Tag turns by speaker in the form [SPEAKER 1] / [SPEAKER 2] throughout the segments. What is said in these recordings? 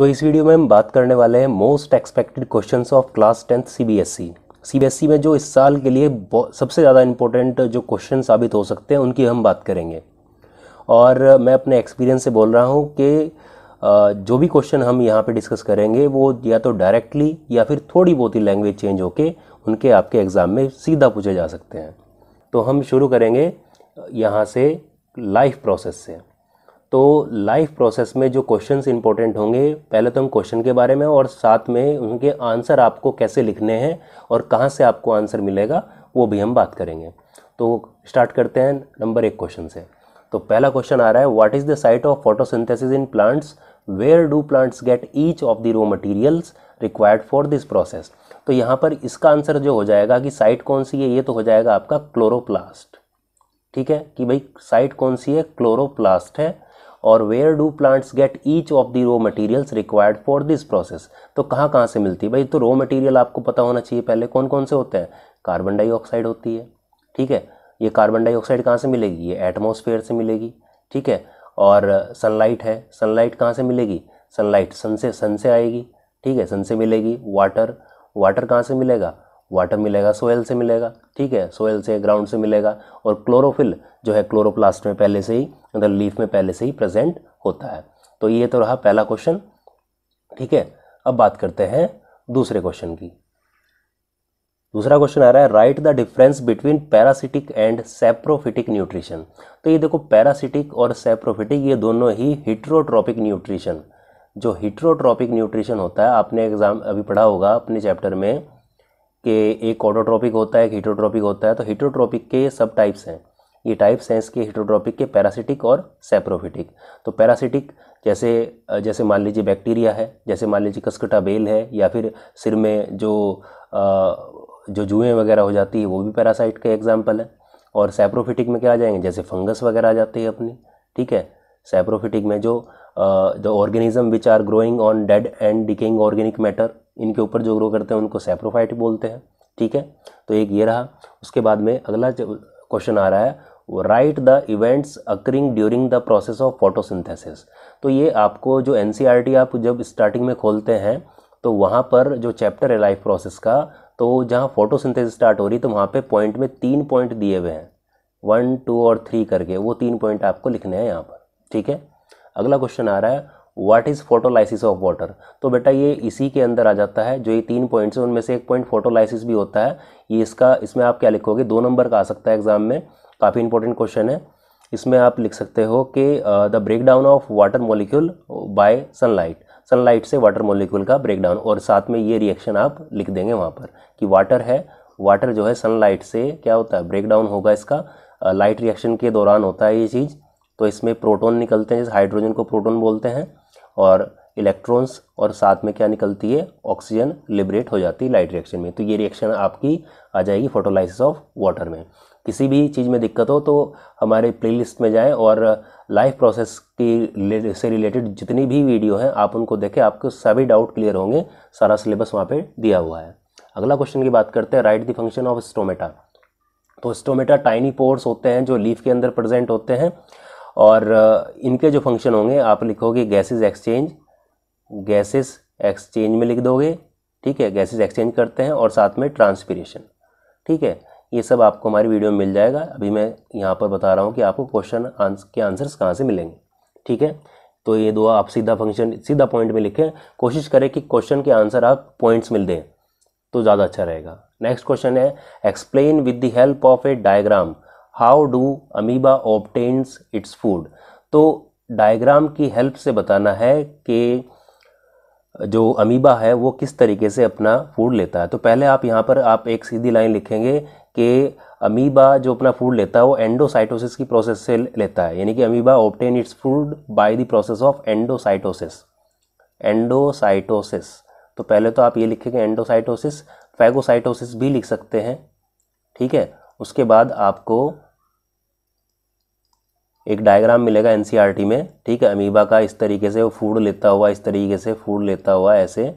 [SPEAKER 1] तो इस वीडियो में हम बात करने वाले हैं most expected question of class tenth CBSE CBSE में जो इस साल के लिए सबसे ज़्यादा इंपॉर्टेंट जो क्वेश्चन साबित हो सकते हैं उनकी हम बात करेंगे और मैं अपने एक्सपीरियंस से बोल रहा हूँ कि जो भी क्वेश्चन हम यहाँ पे डिस्कस करेंगे वो या तो डायरेक्टली या फिर थोड़ी बहुत ही लैंग्वेज चेंज होके उनके आपके एग्ज़ाम में सीधा पूछे जा सकते हैं तो हम शुरू करेंगे यहाँ से लाइफ प्रोसेस से तो लाइफ प्रोसेस में जो क्वेश्चंस इंपॉर्टेंट होंगे पहले तो हम क्वेश्चन के बारे में और साथ में उनके आंसर आपको कैसे लिखने हैं और कहाँ से आपको आंसर मिलेगा वो भी हम बात करेंगे तो स्टार्ट करते हैं नंबर एक क्वेश्चन से तो पहला क्वेश्चन आ रहा है what is the site of photosynthesis in plants where do plants get each of the raw materials required for this process तो यहाँ पर इसका आंसर जो हो जाएगा कि साइट कौन सी है ये तो हो जाएगा आपका क्लोरोप्लास्ट ठीक है कि भाई साइट कौन सी है क्लोरोप्लास्ट है और where do plants get each of the raw materials required for this process तो कहाँ कहाँ से मिलती है भाई तो रॉ मटेरियल आपको पता होना चाहिए पहले कौन कौन से होते हैं कार्बन डाइऑक्साइड होती है ठीक है ये कार्बन डाइऑक्साइड कहाँ से मिलेगी ये एटमोसफेयर से मिलेगी ठीक है और सनलाइट है सनलाइट कहाँ से मिलेगी सनलाइट सन से सन से आएगी ठीक है सन से मिलेगी वाटर वाटर कहाँ से मिलेगा वाटर मिलेगा सोयल से मिलेगा ठीक है सोयल से ग्राउंड से मिलेगा और क्लोरोफिल जो है क्लोरोप्लास्ट में पहले से ही मतलब लीफ में पहले से ही प्रेजेंट होता है तो ये तो रहा पहला क्वेश्चन ठीक है अब बात करते हैं दूसरे क्वेश्चन की दूसरा क्वेश्चन आ रहा है write the difference between parasitic and saprophytic nutrition तो ये देखो पैरासिटिक और सेप्रोफिटिक ये दोनों ही हिट्रोट्रॉपिक न्यूट्रिशन जो हिट्रोट्रॉपिक न्यूट्रिशन होता है आपने एग्जाम अभी पढ़ा होगा अपने चैप्टर में के एक ऑटोट्रॉपिक होता है एक हीटोट्रॉपिक होता है तो हीटोट्रॉपिक के सब टाइप्स हैं ये टाइप्स हैं इसके हीटोट्रॉपिक के पैरासिटिक और सेप्रोफिटिक तो पैरासिटिक जैसे जैसे मान लीजिए बैक्टीरिया है जैसे मान लीजिए कस्कटा बेल है या फिर सिर में जो आ, जो जुएँ वगैरह हो जाती है वो भी पैरासाइट के एग्जाम्पल है और सेप्रोफिटिक में क्या आ जाएंगे जैसे फंगस वगैरह आ जाती है अपनी ठीक है सेप्रोफिटिक में जो the organism which are growing on dead and decaying organic matter इनके ऊपर जो ग्रो करते हैं उनको सेप्रोफाइट बोलते हैं ठीक है तो एक ये रहा उसके बाद में अगला क्वेश्चन आ रहा है write the events occurring during the process of photosynthesis तो ये आपको जो एन e आप जब स्टार्टिंग में खोलते हैं तो वहाँ पर जो चैप्टर है लाइफ प्रोसेस का तो जहाँ फोटोसिंथेसिस स्टार्ट हो रही तो वहाँ पे पॉइंट में तीन पॉइंट दिए हुए हैं वन टू और थ्री करके वो तीन पॉइंट आपको लिखने हैं यहाँ पर ठीक है अगला क्वेश्चन आ रहा है what is photolysis of water तो बेटा ये इसी के अंदर आ जाता है जो ये तीन पॉइंट्स हैं उनमें से एक पॉइंट फोटोलाइसिस भी होता है ये इसका इसमें आप क्या लिखोगे दो नंबर का आ सकता है एग्जाम में काफ़ी इंपॉर्टेंट क्वेश्चन है इसमें आप लिख सकते हो कि the break down of water molecule by sunlight sunlight से वाटर मोलिक्यूल का ब्रेक डाउन और साथ में ये रिएक्शन आप लिख देंगे वहाँ पर कि वाटर है वाटर जो है सनलाइट से क्या होता है ब्रेक डाउन होगा इसका लाइट रिएक्शन के दौरान होता है ये चीज़ तो इसमें प्रोटॉन निकलते हैं जिस हाइड्रोजन को प्रोटॉन बोलते हैं और इलेक्ट्रॉन्स और साथ में क्या निकलती है ऑक्सीजन लिबरेट हो जाती है लाइट रिएक्शन में तो ये रिएक्शन आपकी आ जाएगी फोटोलाइसिस ऑफ वाटर में किसी भी चीज़ में दिक्कत हो तो हमारे प्लेलिस्ट में जाएं और लाइफ प्रोसेस की से रिलेटेड जितनी भी वीडियो हैं आप उनको देखें आपके सभी डाउट क्लियर होंगे सारा सिलेबस वहाँ पर दिया हुआ है अगला क्वेश्चन की बात करते हैं write the function of stomata तो स्टोमेटा टाइनी पोर्स होते हैं जो लीफ के अंदर प्रजेंट होते हैं और इनके जो फंक्शन होंगे आप लिखोगे गैसेस एक्सचेंज गैसेस एक्सचेंज में लिख दोगे ठीक है गैसेस एक्सचेंज करते हैं और साथ में ट्रांसपीरेशन ठीक है ये सब आपको हमारी वीडियो में मिल जाएगा अभी मैं यहाँ पर बता रहा हूँ कि आपको क्वेश्चन आंस, के आंसर्स कहाँ से मिलेंगे ठीक है तो ये दो आप सीधा फंक्शन सीधा पॉइंट में लिखें कोशिश करें कि क्वेश्चन के आंसर आप पॉइंट्स मिल दें तो ज़्यादा अच्छा रहेगा नेक्स्ट क्वेश्चन है explain with the help of a diagram how do amoeba obtains its food तो डायग्राम की हेल्प से बताना है कि जो अमीबा है वो किस तरीके से अपना फूड लेता है तो पहले आप यहाँ पर आप एक सीधी लाइन लिखेंगे कि अमीबा जो अपना फूड लेता है वो एंडोसाइटोसिस की प्रोसेस से लेता है यानी कि amoeba obtain its food by the process of endocytosis endocytosis तो पहले तो आप ये लिखेंगे एंडोसाइटोसिस फैगोसाइटोसिस भी लिख सकते हैं ठीक है उसके बाद आपको एक डायग्राम मिलेगा एनसीईआरटी e में ठीक है अमीबा का इस तरीके से वो फूड लेता हुआ इस तरीके से फूड लेता हुआ ऐसे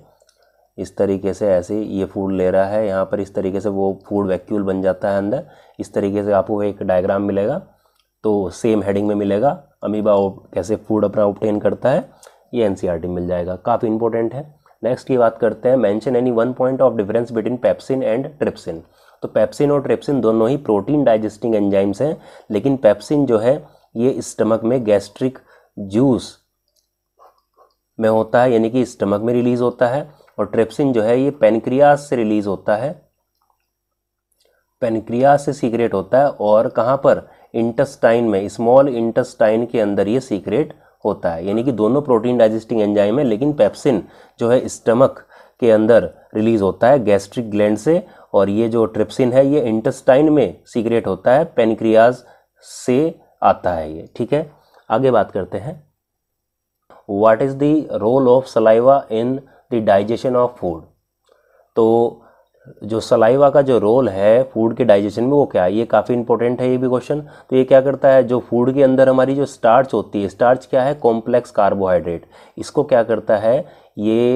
[SPEAKER 1] इस तरीके से ऐसे ये फूड ले रहा है यहाँ पर इस तरीके से वो फूड वैक्यूल बन जाता है अंदर इस तरीके से आपको एक डायग्राम मिलेगा तो सेम हेडिंग में मिलेगा अमीबा कैसे फूड अपना ऑप्टेन करता है ये एन में e मिल जाएगा काफ़ी इंपॉर्टेंट है नेक्स्ट की बात करते हैं mention any one point of difference between pepsin and trypsin तो पैप्सिन और ट्रेप्सिन दोनों ही प्रोटीन डाइजेस्टिंग एंजाइम्स हैं लेकिन पैप्सिन जो है ये स्टमक में गैस्ट्रिक जूस में होता है यानी कि स्टमक में रिलीज होता है और ट्रेप्सिन जो है ये पेनक्रियास से रिलीज होता है पेनक्रियास से सीक्रेट होता है और कहाँ पर इंटेस्टाइन में स्मॉल इंटेस्टाइन के अंदर ये सीक्रेट होता है यानी कि दोनों प्रोटीन डाइजेस्टिंग एंजाइम है लेकिन पेप्सिन जो है स्टमक के अंदर रिलीज होता है गैस्ट्रिक ग्लैंड से और ये जो ट्रिप्सिन है ये इंटेस्टाइन में सीक्रेट होता है पेनिक्रियाज से आता है ये ठीक है आगे बात करते हैं what is the role of saliva in the digestion of food तो जो सलाइवा का जो रोल है फूड के डाइजेशन में वो क्या है ये काफ़ी इंपॉर्टेंट है ये भी क्वेश्चन तो ये क्या करता है जो फूड के अंदर हमारी जो स्टार्च होती है स्टार्च क्या है कॉम्प्लेक्स कार्बोहाइड्रेट इसको क्या करता है ये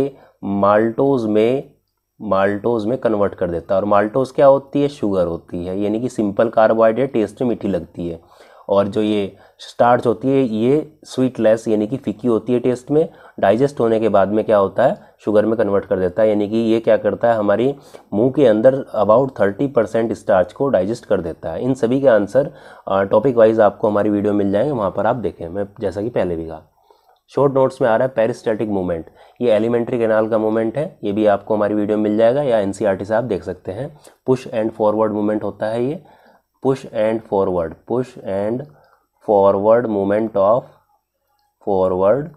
[SPEAKER 1] माल्टोज में माल्टोज में कन्वर्ट कर देता है और माल्टोज क्या होती है शुगर होती है यानी कि सिंपल कार्बोहाइड्रेट टेस्ट में मीठी लगती है और जो ये स्टार्च होती है ये स्वीटलेस यानी कि फीकी होती है टेस्ट में डाइजेस्ट होने के बाद में क्या होता है शुगर में कन्वर्ट कर देता है यानी कि ये क्या करता है हमारी मुंह के अंदर अबाउट थर्टी परसेंट स्टार्च को डाइजेस्ट कर देता है इन सभी के आंसर टॉपिक वाइज आपको हमारी वीडियो मिल जाएंगे वहाँ पर आप देखें मैं जैसा कि पहले भी कहा शॉर्ट नोट्स में आ रहा है पेरिस्टेटिक मूवमेंट ये एलिमेंट्री कैनाल का मूवमेंट है ये भी आपको हमारी वीडियो मिल जाएगा या एन से आप देख सकते हैं पुश एंड फॉरवर्ड मूवमेंट होता है ये push and forward push and forward movement of forward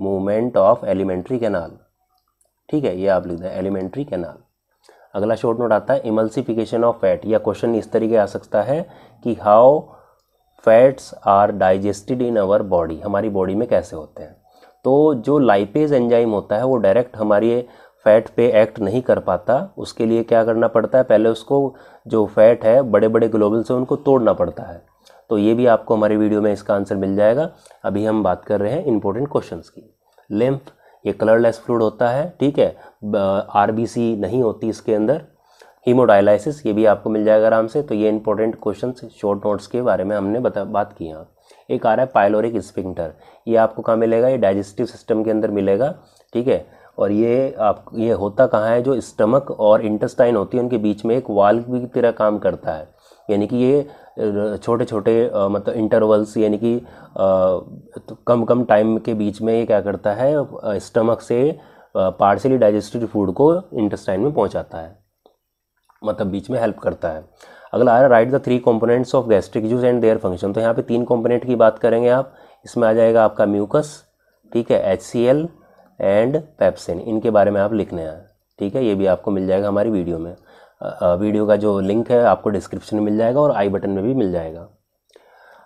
[SPEAKER 1] movement of alimentary canal ठीक है ये आप लिख दें एलिमेंट्री कैनाल अगला शॉर्ट नोट आता है इमल्सिफिकेशन ऑफ फैट या क्वेश्चन इस तरीके आ सकता है कि how fats are digested in our body हमारी बॉडी में कैसे होते हैं तो जो लाइपेज एंजाइम होता है वो डायरेक्ट हमारे फैट पे एक्ट नहीं कर पाता उसके लिए क्या करना पड़ता है पहले उसको जो फैट है बड़े बड़े ग्लोबल से उनको तोड़ना पड़ता है तो ये भी आपको हमारे वीडियो में इसका आंसर मिल जाएगा अभी हम बात कर रहे हैं इंपॉर्टेंट क्वेश्चन की लिम्फ ये कलरलेस फ्लूड होता है ठीक है आर नहीं होती इसके अंदर हीमोडायलाइसिस ये भी आपको मिल जाएगा आराम से तो ये इंपॉर्टेंट क्वेश्चन शॉर्ट नोट्स के बारे में हमने बता बात की यहाँ एक आ रहा है पायलोरिक स्पिंगटर ये आपको कहाँ मिलेगा ये डाइजेस्टिव सिस्टम के अंदर मिलेगा ठीक है और ये आप ये होता कहाँ है जो स्टमक और इंटेस्टाइन होती है उनके बीच में एक वाल की तरह काम करता है यानी कि ये छोटे छोटे मतलब इंटरवल्स यानी कि तो कम कम टाइम के बीच में ये क्या करता है स्टमक से पार्शली डाइजेस्टिव फूड को इंटेस्टाइन में पहुंचाता है मतलब बीच में हेल्प करता है अगला आ रहा है write the three components of gastric juice and their function तो यहाँ पे तीन कॉम्पोनेंट की बात करेंगे आप इसमें आ जाएगा आपका म्यूकस ठीक है H C L and pepsin इनके बारे में आप लिखने हैं ठीक है ये भी आपको मिल जाएगा हमारी वीडियो में वीडियो का जो लिंक है आपको डिस्क्रिप्शन में मिल जाएगा और आई बटन में भी मिल जाएगा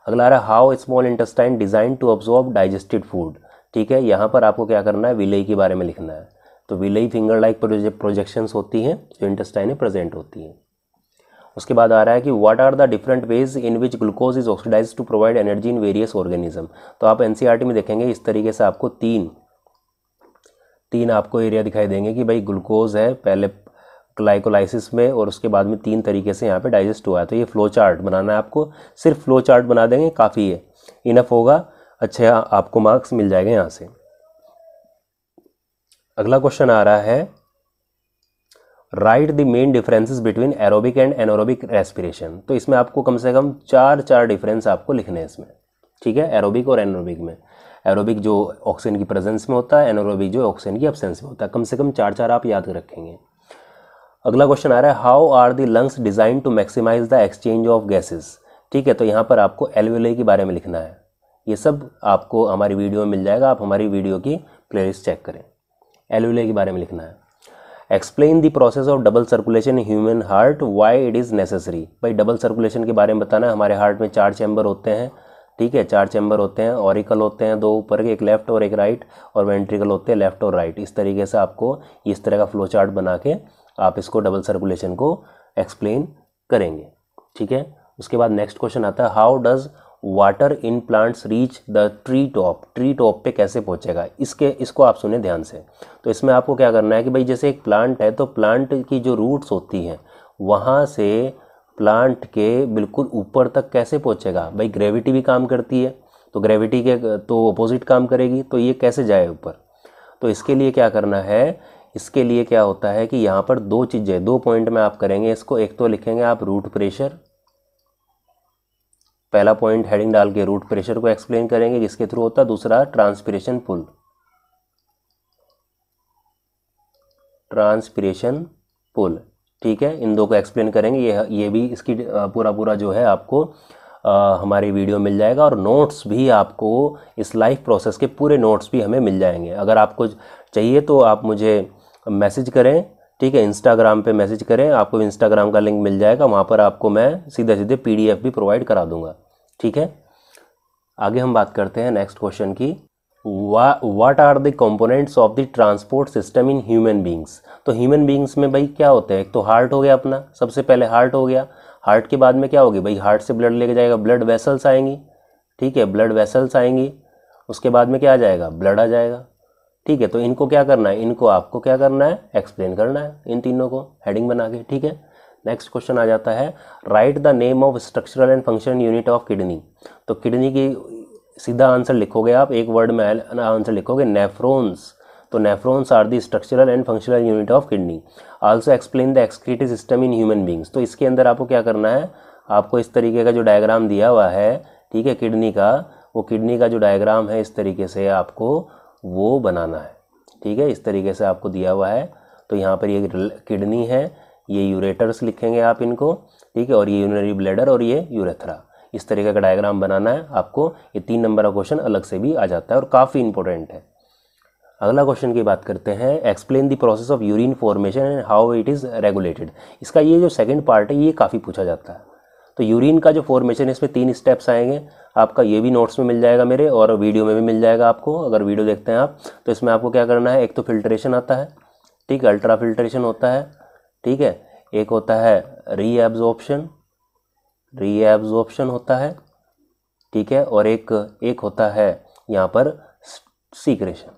[SPEAKER 1] अगला आ रहा है how small intestine design to absorb digested food ठीक है यहाँ पर आपको क्या करना है विलेई के बारे में लिखना है तो विलई फिंगर लाइक प्रोजेक्शंस होती हैं जो इंटेस्टाइन में प्रेजेंट होती हैं उसके बाद आ रहा है कि what are the different ways in which glucose is oxidise to provide energy in various organism तो आप एन e में देखेंगे इस तरीके से आपको तीन तीन आपको एरिया दिखाई देंगे कि भाई ग्लूकोज है पहले क्लाइकोलाइसिस में और उसके बाद में तीन तरीके से यहाँ पे डाइजेस्ट हुआ है तो ये फ्लो चार्ट बनाना है आपको सिर्फ फ्लो चार्ट बना देंगे काफ़ी है इनफ होगा अच्छे आपको मार्क्स मिल जाएंगे यहाँ से अगला क्वेश्चन आ रहा है write the main differences between aerobic and anaerobic respiration तो इसमें आपको कम से कम चार चार डिफरेंस आपको लिखने हैं इसमें ठीक है एरोबिक और एनोरोबिक में एरोबिक जो ऑक्सीजन की प्रेजेंस में होता है एनोरोबिक जो ऑक्सीजन की एबसेंस में होता है कम से कम चार चार आप याद रखेंगे अगला क्वेश्चन आ रहा है how are the lungs design to maximise the exchange of gases ठीक है तो यहाँ पर आपको एलवेले के बारे में लिखना है ये सब आपको हमारी वीडियो में मिल जाएगा आप हमारी वीडियो की प्लेलिस्ट चेक करें एलुले के बारे में लिखना है explain the process of double circulation human heart why it is necessary भाई डबल सर्कुलेशन के बारे में बताना है हमारे हार्ट में चार चैम्बर होते हैं ठीक है चार चैम्बर होते हैं ऑरिकल होते हैं दो ऊपर के एक लेफ्ट और एक राइट और वेंट्रिकल होते हैं लेफ्ट और राइट इस तरीके से आपको इस तरह का फ्लो चार्ट बना के आप इसको डबल सर्कुलेशन को एक्सप्लेन करेंगे ठीक है उसके बाद नेक्स्ट क्वेश्चन आता है how does water in plants reach the tree top tree top पे कैसे पहुंचेगा इसके इसको आप सुने ध्यान से तो इसमें आपको क्या करना है कि भाई जैसे एक प्लांट है तो प्लांट की जो रूट्स होती हैं वहाँ से प्लांट के बिल्कुल ऊपर तक कैसे पहुँचेगा भाई ग्रेविटी भी काम करती है तो ग्रेविटी के तो अपोजिट काम करेगी तो ये कैसे जाए ऊपर तो इसके लिए क्या करना है इसके लिए क्या होता है कि यहाँ पर दो चीज़ें दो पॉइंट में आप करेंगे इसको एक तो लिखेंगे आप रूट प्रेशर पहला पॉइंट हेडिंग डाल के रूट प्रेशर को एक्सप्लेन करेंगे जिसके थ्रू होता दूसरा ट्रांसपिरेशन पुल ट्रांसपिरेशन पुल ठीक है इन दो को एक्सप्लेन करेंगे ये ये भी इसकी पूरा पूरा जो है आपको आ, हमारी वीडियो मिल जाएगा और नोट्स भी आपको इस लाइफ प्रोसेस के पूरे नोट्स भी हमें मिल जाएंगे अगर आपको चाहिए तो आप मुझे मैसेज करें ठीक है इंस्टाग्राम पे मैसेज करें आपको इंस्टाग्राम का लिंक मिल जाएगा वहाँ पर आपको मैं सीधे सीधे पीडीएफ भी प्रोवाइड करा दूंगा ठीक है आगे हम बात करते हैं नेक्स्ट क्वेश्चन की what are the components of the transport system in human beings तो ह्यूमन बींग्स में भाई क्या होता है एक तो हार्ट हो गया अपना सबसे पहले हार्ट हो गया हार्ट के बाद में क्या होगी भाई हार्ट से ब्लड लेके जाएगा ब्लड वेसल्स आएंगी ठीक है ब्लड वेसल्स आएंगी उसके बाद में क्या आ जाएगा ब्लड आ जाएगा ठीक है तो इनको क्या करना है इनको आपको क्या करना है एक्सप्लेन करना है इन तीनों को हेडिंग बना के ठीक है नेक्स्ट क्वेश्चन आ जाता है write the name of structural and function unit of kidney तो किडनी की सीधा आंसर लिखोगे आप एक वर्ड में आंसर लिखोगे नेफ्रोन्स तो nephrons are the structural and functional unit of kidney also explain the excretory system in human beings तो इसके अंदर आपको क्या करना है आपको इस तरीके का जो डायग्राम दिया हुआ है ठीक है किडनी का वो किडनी का जो डायग्राम है इस तरीके से आपको वो बनाना है ठीक है इस तरीके से आपको दिया हुआ है तो यहाँ पर ये किडनी है ये यूरेटर्स लिखेंगे आप इनको ठीक है और ये यूनरी ब्लेडर और ये यूरेथरा इस तरीके का डायग्राम बनाना है आपको ये तीन नंबर का क्वेश्चन अलग से भी आ जाता है और काफ़ी इंपॉर्टेंट है अगला क्वेश्चन की बात करते हैं explain the process of urine formation and how it is regulated इसका ये जो सेकंड पार्ट है ये काफ़ी पूछा जाता है तो यूरिन का जो फॉर्मेशन है इसमें तीन स्टेप्स आएंगे आपका ये भी नोट्स में मिल जाएगा मेरे और वीडियो में भी मिल जाएगा आपको अगर वीडियो देखते हैं आप तो इसमें आपको क्या करना है एक तो फिल्ट्रेशन आता है ठीक है अल्ट्रा फिल्ट्रेशन होता है ठीक है एक होता है री एब्जॉर्प्शन री एब्जॉर्प्शन होता है ठीक है और एक एक होता है यहाँ पर सीक्रेशन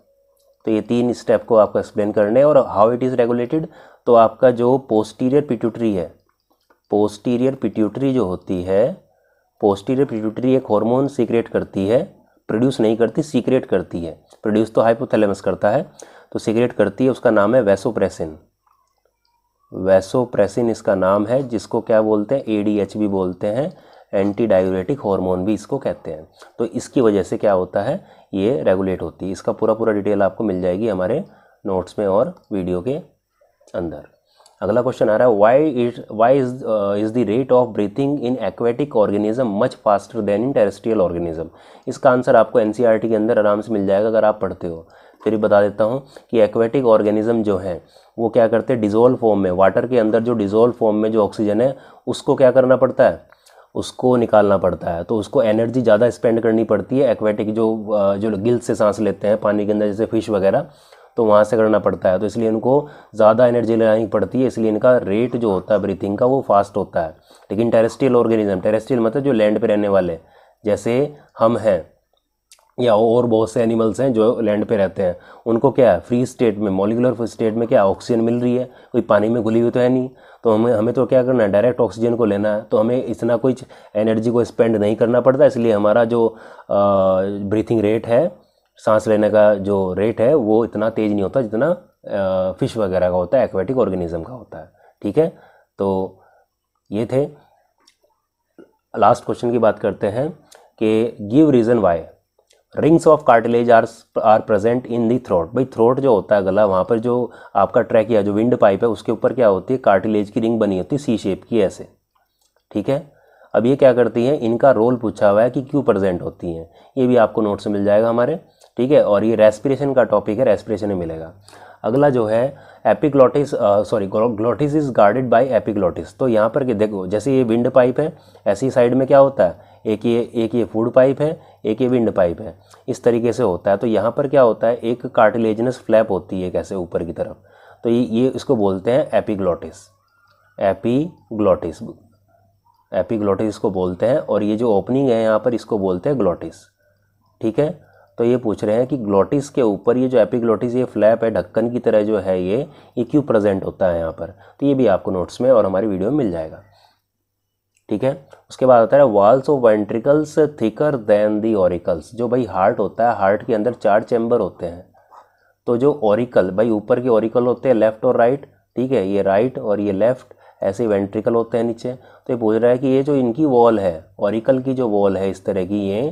[SPEAKER 1] तो ये तीन स्टेप को आपको एक्सप्लेन करने हैं और हाउ इट इज़ रेगुलेटेड तो आपका जो पोस्टीरियर पिट्यूटरी है पोस्टीरियर पिट्यूटरी जो होती है पोस्टीरियर पिट्यूटरी एक हार्मोन सीक्रेट करती है प्रोड्यूस नहीं करती सीक्रेट करती है प्रोड्यूस तो हाइपोथैलेमस करता है तो सीक्रेट करती है उसका नाम है वैसोप्रेसिन वैसोप्रेसिन इसका नाम है जिसको क्या बोलते हैं एडीएच भी बोलते हैं एंटी डायोरेटिक हॉर्मोन भी इसको कहते हैं तो इसकी वजह से क्या होता है ये रेगुलेट होती है इसका पूरा पूरा डिटेल आपको मिल जाएगी हमारे नोट्स में और वीडियो के अंदर अगला क्वेश्चन आ रहा है why is why is is the rate of breathing in aquatic organism much faster than in terrestrial organism इसका आंसर आपको एन e के अंदर आराम से मिल जाएगा अगर आप पढ़ते हो फिर बता देता हूँ कि एक्वेटिक ऑर्गेनिज्म जो है वो क्या करते हैं डिजोल्व फॉर्म में वाटर के अंदर जो डिजोल्व फॉर्म में जो ऑक्सीजन है उसको क्या करना पड़ता है उसको निकालना पड़ता है तो उसको एनर्जी ज़्यादा स्पेंड करनी पड़ती है एक्वेटिक जो uh, जो गिल्स से सांस लेते हैं पानी के अंदर जैसे फिश वगैरह तो वहाँ से करना पड़ता है तो इसलिए इनको ज़्यादा एनर्जी लगानी पड़ती है इसलिए इनका रेट जो होता है ब्रीथिंग का वो फास्ट होता है लेकिन टेरेस्ट्रियल ऑर्गेनिज्म टेरेस्ट्रियल मतलब जो लैंड पर रहने वाले जैसे हम हैं या और बहुत से एनिमल्स हैं जो लैंड पे रहते हैं उनको क्या है फ्री स्टेट में मॉलिकुलर स्टेट में क्या ऑक्सीजन मिल रही है कोई पानी में घुली हुई तो है नहीं तो हमें हमें तो क्या करना है डायरेक्ट ऑक्सीजन को लेना है तो हमें इतना कुछ एनर्जी को स्पेंड नहीं करना पड़ता इसलिए हमारा जो ब्रीथिंग रेट है सांस लेने का जो रेट है वो इतना तेज़ नहीं होता जितना फ़िश वगैरह का होता है एक्वेटिक ऑर्गेनिज्म का होता है ठीक है तो ये थे लास्ट क्वेश्चन की बात करते हैं कि give reason why rings of cartilage are are present in the throat भाई थ्रोट जो होता है गला वहाँ पर जो आपका ट्रैक या जो विंड पाइप है उसके ऊपर क्या होती है कार्टिलेज की रिंग बनी होती है सी शेप की ऐसे ठीक है अब ये क्या करती है इनका रोल पूछा हुआ है कि क्यों प्रेजेंट होती हैं ये भी आपको नोट्स मिल जाएगा हमारे ठीक है और ये रेस्पिरेशन का टॉपिक है रेस्पिरेशन में मिलेगा अगला जो है epiglottis sorry glottis is guarded by epiglottis तो यहाँ पर कि देखो जैसे ये विंड पाइप है ऐसी साइड में क्या होता है एक ये एक ये फूड पाइप है एक ये विंड पाइप है इस तरीके से होता है तो यहाँ पर क्या होता है एक कार्टिलेजनस फ्लैप होती है कैसे ऊपर की तरफ तो ये ये इसको बोलते हैं एपिग्लॉटिस एपिग्लॉटिस एपिग्लॉटिस इसको बोलते हैं और ये जो ओपनिंग है यहाँ पर इसको बोलते हैं ग्लॉटिस ठीक है तो ये पूछ रहे हैं कि ग्लोटिस के ऊपर ये जो एपिग्लोटिस ये फ्लैप है ढक्कन की तरह जो है ये ये क्यों प्रेजेंट होता है यहाँ पर तो ये भी आपको नोट्स में और हमारी वीडियो में मिल जाएगा ठीक है उसके बाद होता है walls of ventricles thicker than the auricles जो भाई हार्ट होता है हार्ट के अंदर चार चैम्बर होते हैं तो जो ऑरिकल भाई ऊपर के ऑरिकल होते हैं लेफ्ट और राइट ठीक है ये राइट और ये लेफ्ट ऐसे वेंट्रिकल होते हैं नीचे तो ये पूछ रहा है कि ये जो इनकी वॉल है ऑरिकल की जो वॉल है इस तरह की ये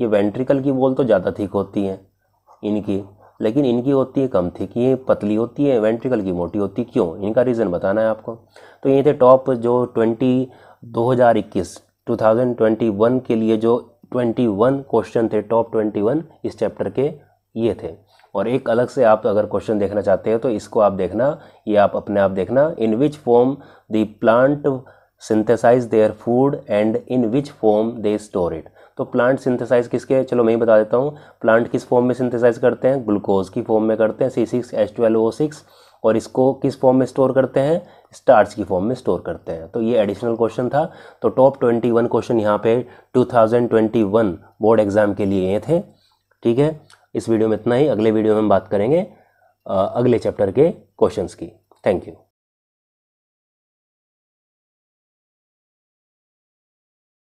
[SPEAKER 1] ये वेंट्रिकल की बोल तो ज़्यादा थिक होती हैं इनकी लेकिन इनकी होती है कम थिक ये पतली होती है वेंट्रिकल की मोटी होती क्यों इनका रीज़न बताना है आपको तो ये थे टॉप जो ट्वेंटी दो हज़ार इक्कीस टू थाउजेंड ट्वेंटी वन के लिए जो ट्वेंटी वन क्वेश्चन थे टॉप ट्वेंटी वन इस चैप्टर के ये थे और एक अलग से आप अगर क्वेश्चन देखना चाहते हैं तो इसको आप देखना ये आप अपने आप देखना in which form the plant synthesize their food and in which form they store it तो प्लांट सिंथेसाइज किसके चलो मैं ही बता देता हूँ प्लांट किस फॉर्म में सिंथेसाइज करते हैं ग्लूकोज की फॉर्म में करते हैं C six H twelve O six और इसको किस फॉर्म में स्टोर करते हैं स्टार्च की फॉर्म में स्टोर करते हैं तो ये एडिशनल क्वेश्चन था तो टॉप ट्वेंटी वन क्वेश्चन यहाँ पे two thousand twenty one board exam के लिए ये थे ठीक है इस वीडियो में इतना ही अगले वीडियो में हम बात करेंगे अगले चैप्टर के क्वेश्चंस की थैंक यू